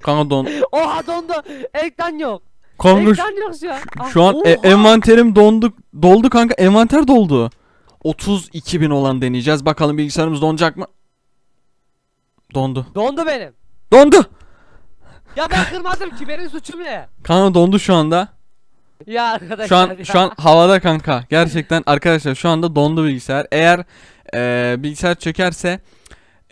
Kanka don. Oha dondu. Ekran yok. Kanka şu, Ekran yok şu an. Ah, şu an e- envanterim dondu. Doldu kanka. Envanter doldu. 32 bin olan deneyeceğiz. Bakalım bilgisayarımız donacak mı? Dondu. Dondu benim. Dondu. Ya ben kırmadım ki benim suçum ne? Kanka dondu şu anda. Ya arkadaşlar Şu an ya. şu an havada kanka. Gerçekten arkadaşlar şu anda dondu bilgisayar. Eğer eee, bilgisayar çökerse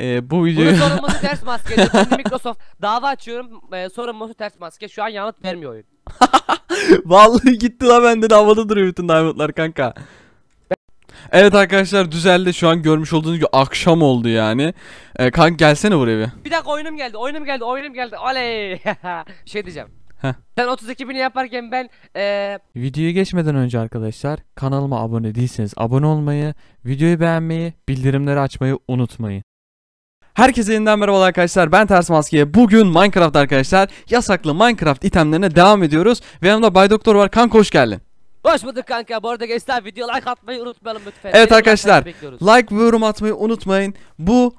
ee, bu videoyu... Bunun sorumlusu ters maske. Microsoft dava açıyorum. E, ee, sorumlusu ters maske. Şu an yanıt vermiyor oyun. Vallahi gitti lan benden havada duruyor bütün diamondlar kanka. Evet arkadaşlar düzeldi şu an görmüş olduğunuz gibi akşam oldu yani. Ee, kanka gelsene buraya bir. Bir dakika oyunum geldi oyunum geldi oyunum geldi oley. şey diyeceğim. Heh. Sen 32 bini yaparken ben ee... Videoya geçmeden önce arkadaşlar kanalıma abone değilseniz abone olmayı, videoyu beğenmeyi, bildirimleri açmayı unutmayın. Herkese yeniden merhabalar arkadaşlar ben Ters Maske Bugün Minecraft arkadaşlar yasaklı Minecraft itemlerine devam ediyoruz Ve yanımda Bay Doktor var kanka hoş geldin Hoş bulduk kanka bu arada gençler video like atmayı unutmayalım lütfen Evet arkadaşlar like ve yorum atmayı unutmayın Bu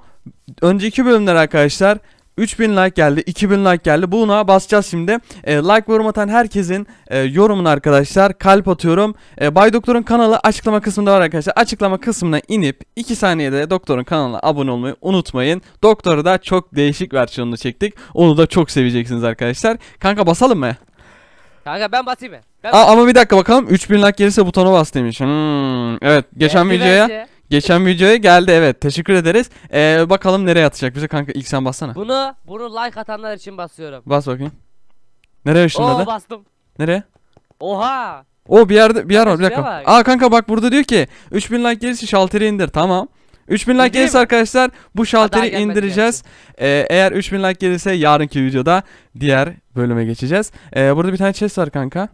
önceki bölümler arkadaşlar 3000 like geldi, 2000 like geldi. Buna basacağız şimdi. E, like yorum atan herkesin e, yorumunu arkadaşlar kalp atıyorum. E, Bay Doktor'un kanalı açıklama kısmında var arkadaşlar. Açıklama kısmına inip 2 saniyede Doktor'un kanalına abone olmayı unutmayın. Doktor'u da çok değişik versiyonunu çektik. Onu da çok seveceksiniz arkadaşlar. Kanka basalım mı? Kanka ben basayım mı? Ben Aa, ama bir dakika bakalım 3000 like gelirse butona bas demiş. Hmm, evet geçen videoya... Geçen videoya geldi evet. Teşekkür ederiz. Ee, bakalım nereye atacak bize kanka ilk sen bassana. Bunu bunu like atanlar için basıyorum. Bas bakayım. Nereye ışınladı? Oo bastım. Nereye? Oha. O bir yerde bir yer var bir dakika. Bak. Aa kanka bak burada diyor ki 3000 like gelirse şalteri indir. Tamam. 3000 like gelirse arkadaşlar bu şalteri indireceğiz. Ee, eğer 3000 like gelirse yarınki videoda diğer bölüme geçeceğiz. Ee, burada bir tane chest var kanka.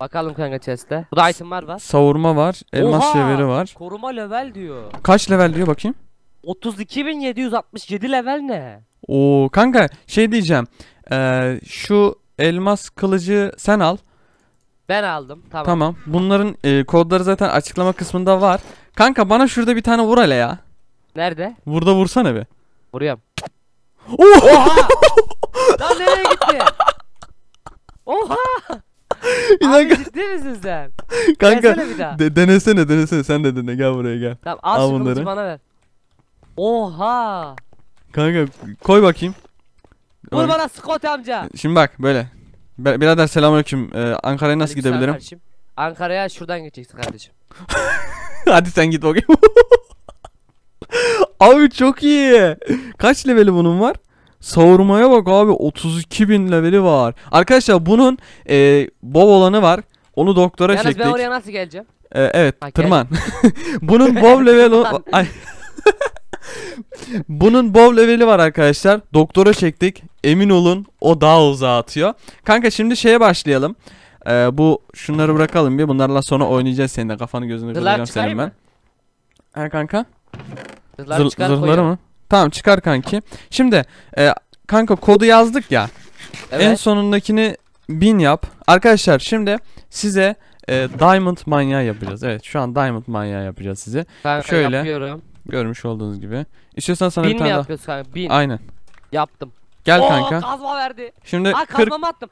Bakalım kanka chest'te. Bu da itemler var. Savurma var. Elmas Oha! şeveri var. Koruma level diyor. Kaç level diyor bakayım. 32.767 level ne? Oo kanka şey diyeceğim. Ee, şu elmas kılıcı sen al. Ben aldım. Tamam. Tamam. Bunların e, kodları zaten açıklama kısmında var. Kanka bana şurada bir tane vur hele ya. Nerede? Burada vursana be. Vuruyorum. Oha! Lan nereye gitti? Oha! bir dakika. ciddi misin sen? Kanka Denesene bir daha. de, denesene denesene sen de dene gel buraya gel. Tamam al, al bunları. bana ver. Oha. Kanka koy bakayım. Vur bana Scott amca. Şimdi bak böyle. birader selamünaleyküm. Ee, Ankara'ya nasıl Aleyküm gidebilirim? Ankara'ya şuradan geçeceksin kardeşim. Hadi sen git bakayım. Abi çok iyi. Kaç level'i bunun var? Savurmaya bak abi 32 bin leveli var. Arkadaşlar bunun e, bol olanı var. Onu doktora Yalnız çektik. ben oraya nasıl geleceğim? Ee, evet ha, tırman. bunun bob leveli. ay. Bunun bob leveli var arkadaşlar. Doktora çektik. Emin olun o daha uzağa atıyor. Kanka şimdi şeye başlayalım. Ee, bu şunları bırakalım bir. Bunlarla sonra oynayacağız seninle kafanı gözünü kıracağım senin ben. Ha kanka. zırhları mı? Tamam çıkar kanki. Şimdi e, kanka kodu yazdık ya. Evet. En sonundakini bin yap. Arkadaşlar şimdi size e, Diamond manyağı yapacağız. Evet şu an Diamond manyağı yapacağız size. Kanka Şöyle yapıyorum. görmüş olduğunuz gibi. İstiyorsan sana bin bir tane daha. Bin kanka? Bin. Aynen. Yaptım. Gel Oo, kanka. kazma verdi. Şimdi Aa 40 attım.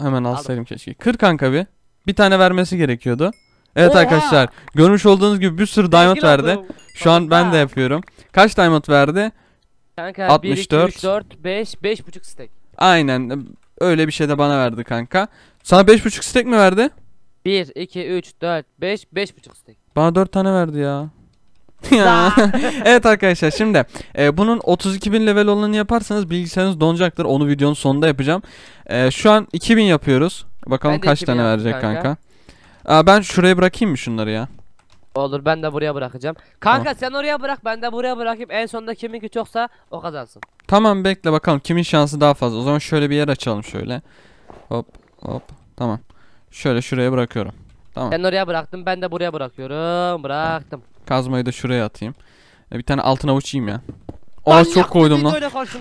Hemen alsaydım keşke. 40 kanka bir. Bir tane vermesi gerekiyordu. Evet Oha! arkadaşlar görmüş olduğunuz gibi bir sürü diamond verdi. Şu an ben de yapıyorum. Kaç diamond verdi? Kanka 64. 1, 2, 3, 4, 5, 5,5 stack. Aynen öyle bir şey de bana verdi kanka. Sana 5,5 stack mi verdi? 1, 2, 3, 4, 5, 5,5 stack. Bana 4 tane verdi ya. evet arkadaşlar şimdi e, bunun 32.000 level olanı yaparsanız bilgisayarınız donacaktır. Onu videonun sonunda yapacağım. E, şu an 2000 yapıyoruz. Bakalım kaç tane verecek kanka. kanka. Aa, ben şuraya bırakayım mı şunları ya? Olur ben de buraya bırakacağım. Kanka Tamam. sen oraya bırak ben de buraya bırakayım. En sonunda kiminki çoksa o kazansın. Tamam bekle bakalım kimin şansı daha fazla. O zaman şöyle bir yer açalım şöyle. Hop hop tamam. Şöyle şuraya bırakıyorum. Tamam. Sen oraya bıraktın ben de buraya bırakıyorum. Bıraktım. Kazmayı da şuraya atayım. E, bir tane altın avuç yiyeyim ya. Aa çok koydum lan.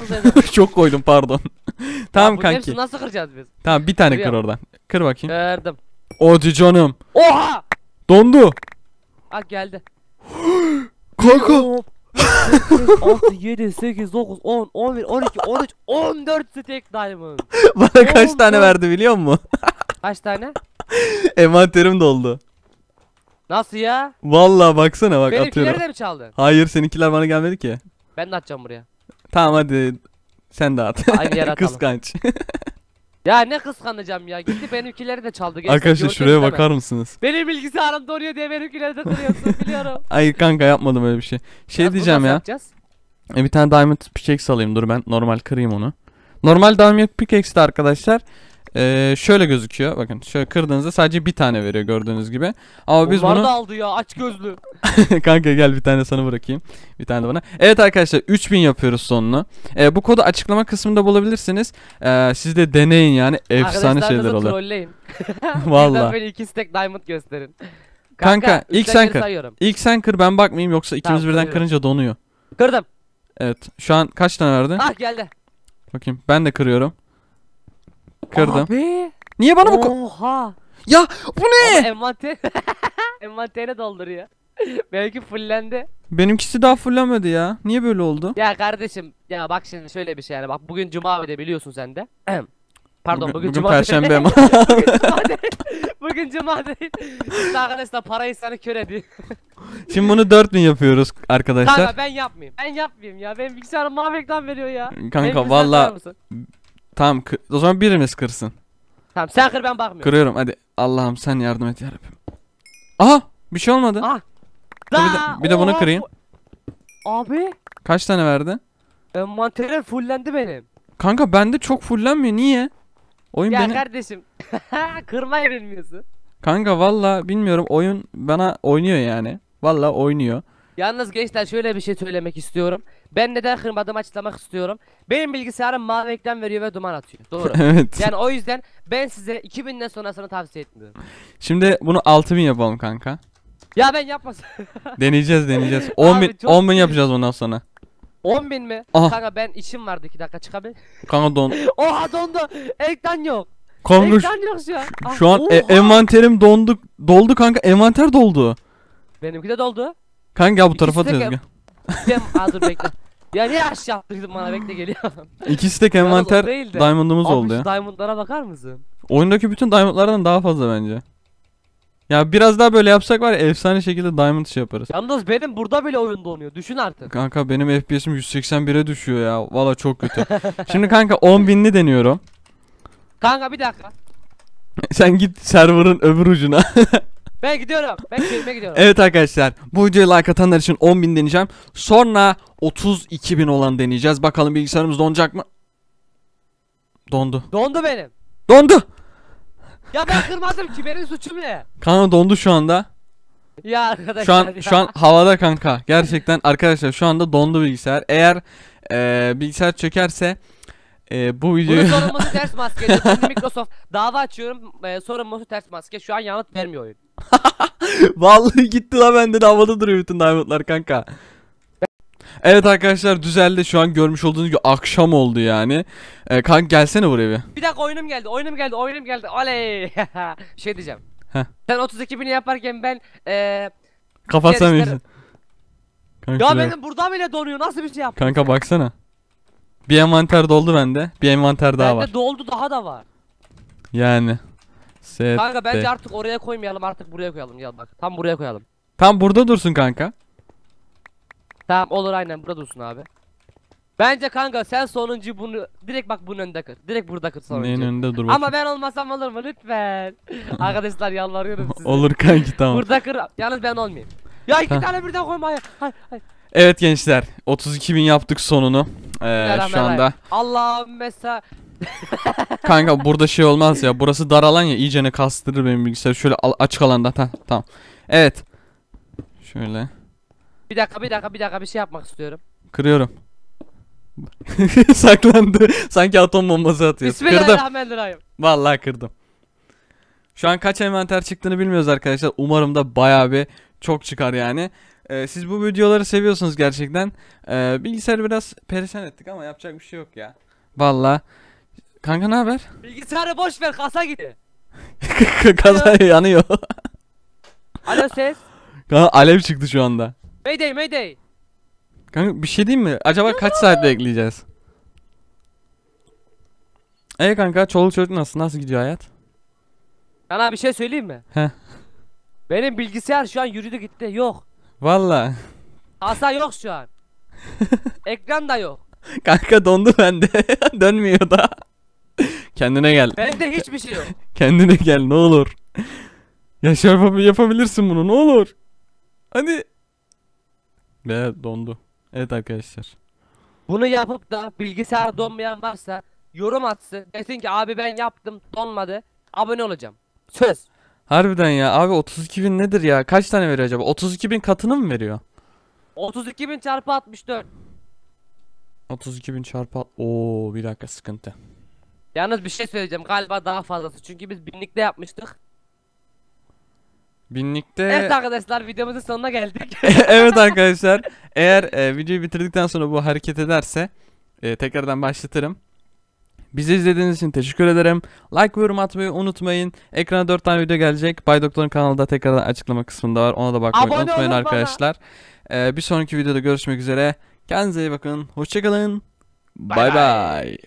çok koydum pardon. tamam Bunun kanki. nasıl kıracağız biz? Tamam bir tane Kırıyor kır oradan. Kır bakayım. Kırdım. Hadi canım. Oha! Dondu. Ha geldi. Kanka. 6, 7, 8, 9, 10, 11, 12, 13, 14 stack diamond. Bana kaç tane verdi biliyor musun? kaç tane? Envanterim doldu. Nasıl ya? Vallahi baksana bak Benimkileri atıyorum. de mi çaldın? Hayır seninkiler bana gelmedi ki. Ben de atacağım buraya. Tamam hadi. Sen de at. Aynı yere atalım. Kıskanç. Ya ne kıskanacağım ya. Gitti benimkileri de çaldı. Gençler, Arkadaşlar şuraya istemem. bakar mısınız? Benim bilgisayarım donuyor diye benimkileri de kırıyorsun biliyorum. Ay kanka yapmadım öyle bir şey. Şey ya, diyeceğim ya. E, bir tane diamond pickaxe alayım dur ben normal kırayım onu. Normal diamond pickaxe de arkadaşlar ee, şöyle gözüküyor. Bakın şöyle kırdığınızda sadece bir tane veriyor gördüğünüz gibi. Ama Onlar biz bunu... da aldı ya aç gözlü. Kanka gel bir tane sana bırakayım. Bir tane de bana. Evet arkadaşlar 3000 yapıyoruz sonunu. Ee, bu kodu açıklama kısmında bulabilirsiniz. Ee, siz de deneyin yani efsane şeyler olur. trolleyin. Valla. böyle iki stack diamond gösterin. Kanka, Kanka ilk sen kır. Sayıyorum. İlk sen kır ben bakmayayım yoksa ikimiz tamam, birden kırıyorum. kırınca donuyor. Kırdım. Evet şu an kaç tane verdin? Ah geldi. Bakayım ben de kırıyorum. Kırdım. Abi. Niye bana bu Oha. Ya bu ne? Ama envanter envantere dolduruyor. Belki fullendi. Benimkisi daha fullenmedi ya. Niye böyle oldu? Ya kardeşim ya bak şimdi şöyle bir şey yani bak bugün cuma bir de biliyorsun sen de. Pardon bugün, bugün, cuma perşembe ama. bugün cuma değil. Bugün cuma değil. Biz arkadaşlar parayı sana kör ediyor. Şimdi bunu 4000 yapıyoruz arkadaşlar. Kanka ben yapmayayım. Ben yapmayayım ya. Benim bilgisayarım mavi ekran veriyor ya. Kanka valla Tamam kır. o zaman birimiz kırsın. Tamam sen kır ben bakmıyorum. Kırıyorum hadi. Allah'ım sen yardım et yarabbim. Aha bir şey olmadı. Aha. Dur, bir de, bir de bunu kırayım. Abi. Kaç tane verdi? Envanterim fullendi benim. Kanka bende çok fullenmiyor niye? Oyun ya beni... kardeşim. Kırmayı bilmiyorsun. Kanka valla bilmiyorum oyun bana oynuyor yani. Valla oynuyor. Yalnız gençler şöyle bir şey söylemek istiyorum. Ben neden kırmadım açıklamak istiyorum. Benim bilgisayarım mavi ekran veriyor ve duman atıyor. Doğru. evet. Yani o yüzden ben size 2000'den sonrasını tavsiye etmiyorum. Şimdi bunu 6000 yapalım kanka. Ya ben yapmasın. deneyeceğiz deneyeceğiz. 10 10 bin yapacağız ondan sonra. 10 bin mi? Aha. Kanka ben işim vardı 2 dakika çıkabilir. Kanka don. Oha dondu. Ekran yok. Kanka Ekran yok şu an. Ah, şu an ah. e envanterim dondu. Doldu kanka envanter doldu. Benimki de doldu. Kanka bu tarafa İkisi de atıyoruz gel. Cem aa dur bekle. Ya niye aşağı attıydın bana bekle geliyorum. İkisi tek envanter de. diamond'umuz Abi oldu şu ya. diamondlara bakar mısın? Oyundaki bütün diamondlardan daha fazla bence. Ya biraz daha böyle yapsak var ya efsane şekilde diamond şey yaparız. Yalnız benim burada bile oyun donuyor düşün artık. Kanka benim FPS'im 181'e düşüyor ya. Valla çok kötü. Şimdi kanka 10.000'li deniyorum. Kanka bir dakika. Sen git server'ın öbür ucuna. Ben gidiyorum. Ben köyüme gidiyorum. evet arkadaşlar. Bu videoya like atanlar için 10.000 deneyeceğim. Sonra 32.000 olan deneyeceğiz. Bakalım bilgisayarımız donacak mı? Dondu. Dondu benim. Dondu. Ya ben kırmadım ki benim suçum ne? Kanka dondu şu anda. Ya arkadaşlar. Şu an ya. şu an havada kanka. Gerçekten arkadaşlar şu anda dondu bilgisayar. Eğer e, bilgisayar çökerse e, bu videoyu... Bunun sorumlusu ters maske. Microsoft dava açıyorum. E, sorumlusu ters maske. Şu an yanıt vermiyor oyun. Vallahi gitti la de havada duruyor bütün diamondlar kanka. Evet arkadaşlar düzeldi şu an görmüş olduğunuz gibi akşam oldu yani. Ee, kanka gelsene buraya bir. Bir dakika oyunum geldi oyunum geldi oyunum geldi oley. şey diyeceğim. Heh. Sen 32 bini yaparken ben eee... Kapatsana işler... ya benim burada bile donuyor nasıl bir şey yaptın? Kanka baksana. Bir envanter doldu bende. Bir envanter daha bende var. Bende doldu daha da var. Yani. Sette. Kanka bence artık oraya koymayalım artık buraya koyalım gel bak. Tam buraya koyalım. Tam burada dursun kanka. Tamam olur aynen burada dursun abi. Bence kanka sen sonuncu bunu direkt bak bunun önünde kır. Direkt burada kır sonuncu. Neyin önünde dur bakayım. Ama ben olmasam olur mu lütfen? Arkadaşlar yalvarıyorum size. olur kanki tamam. Burada kır. Yalnız ben olmayayım. Ya iki tane birden koyma ya. Hayır hayır. Evet gençler 32 bin yaptık sonunu ee, şu anda. Allah mesela Kanka burada şey olmaz ya. Burası dar alan ya. iyicene kastırır benim bilgisayar. Şöyle açık alanda. Ha, tamam. Evet. Şöyle. Bir dakika bir dakika bir dakika bir şey yapmak istiyorum. Kırıyorum. Saklandı. Sanki atom bombası atıyor. Bismillahirrahmanirrahim. Vallahi kırdım. Şu an kaç envanter çıktığını bilmiyoruz arkadaşlar. Umarım da bayağı bir çok çıkar yani. Ee, siz bu videoları seviyorsunuz gerçekten. Ee, bilgisayarı biraz perişan ettik ama yapacak bir şey yok ya. Vallahi. Kanka ne haber? Bilgisayarı boş ver kasa gidiyor. Kasa yanıyor. Alo ses. Kanka alev çıktı şu anda. Mayday mayday. Kanka bir şey diyeyim mi? Acaba kaç saat bekleyeceğiz? Ee kanka çoluk çocuk nasıl? Nasıl gidiyor hayat? Kanka bir şey söyleyeyim mi? Heh. Benim bilgisayar şu an yürüdü gitti. Yok. Valla. Kasa yok şu an. Ekran da yok. Kanka dondu bende. Dönmüyor da. Kendine gel. Bende hiçbir şey yok. Kendine gel ne olur. Yaşar şey yapabilirsin bunu ne olur. Hani. Be dondu. Evet arkadaşlar. Bunu yapıp da bilgisayar donmayan varsa yorum atsın. Desin ki abi ben yaptım donmadı. Abone olacağım. Söz. Harbiden ya abi 32 bin nedir ya? Kaç tane veriyor acaba? 32 bin katını mı veriyor? 32 bin çarpı 64. 32 bin çarpı... o bir dakika sıkıntı. Yalnız bir şey söyleyeceğim galiba daha fazlası çünkü biz binlikte yapmıştık. Binlikte... Evet arkadaşlar videomuzun sonuna geldik. evet arkadaşlar eğer e, videoyu bitirdikten sonra bu hareket ederse e, tekrardan başlatırım. Bizi izlediğiniz için teşekkür ederim. Like ve yorum atmayı unutmayın. Ekrana 4 tane video gelecek. Bay Doktor'un kanalda tekrardan açıklama kısmında var. Ona da bakmayı Abone unutmayın arkadaşlar. Ee, bir sonraki videoda görüşmek üzere. Kendinize iyi bakın. Hoşçakalın. Bay bay.